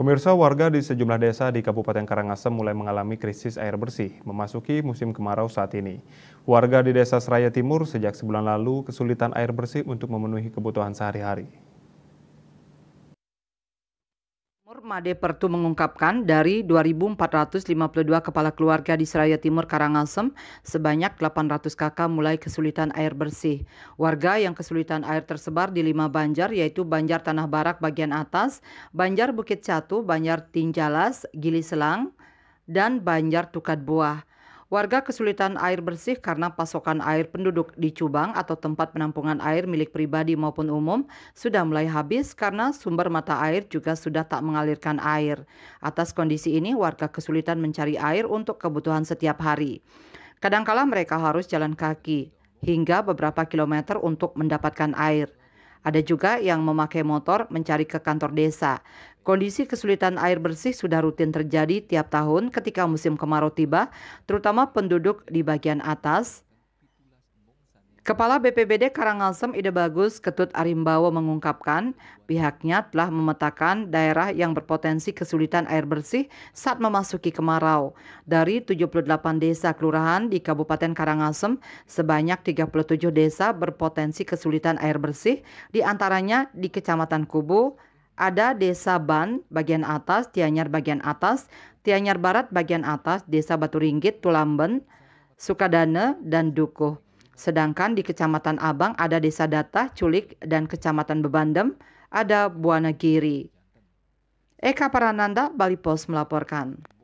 Pemirsa warga di sejumlah desa di Kabupaten Karangasem mulai mengalami krisis air bersih memasuki musim kemarau saat ini. Warga di Desa Seraya Timur sejak sebulan lalu kesulitan air bersih untuk memenuhi kebutuhan sehari-hari. Timur Made Pertu mengungkapkan dari 2.452 kepala keluarga di Seraya Timur Karangasem, sebanyak 800 kakak mulai kesulitan air bersih. Warga yang kesulitan air tersebar di lima banjar yaitu Banjar Tanah Barak bagian atas, Banjar Bukit Catu, Banjar Tinjalas, Gili Selang, dan Banjar Tukat Buah. Warga kesulitan air bersih karena pasokan air penduduk di cubang atau tempat penampungan air milik pribadi maupun umum sudah mulai habis karena sumber mata air juga sudah tak mengalirkan air. Atas kondisi ini, warga kesulitan mencari air untuk kebutuhan setiap hari. Kadangkala mereka harus jalan kaki hingga beberapa kilometer untuk mendapatkan air. Ada juga yang memakai motor mencari ke kantor desa. Kondisi kesulitan air bersih sudah rutin terjadi tiap tahun ketika musim kemarau tiba, terutama penduduk di bagian atas. Kepala BPBD Karangasem Ide Bagus Ketut Arimbawa mengungkapkan pihaknya telah memetakan daerah yang berpotensi kesulitan air bersih saat memasuki kemarau. Dari 78 desa kelurahan di Kabupaten Karangasem, sebanyak 37 desa berpotensi kesulitan air bersih, diantaranya di Kecamatan Kubu, ada Desa Ban bagian atas, Tianyar bagian atas, Tianyar Barat bagian atas, Desa Batu Ringgit, Tulamben, Sukadane, dan Dukuh. Sedangkan di Kecamatan Abang ada Desa Datah, Culik, dan Kecamatan Bebandem ada Buana Giri. Eka Parananda, Bali Post melaporkan.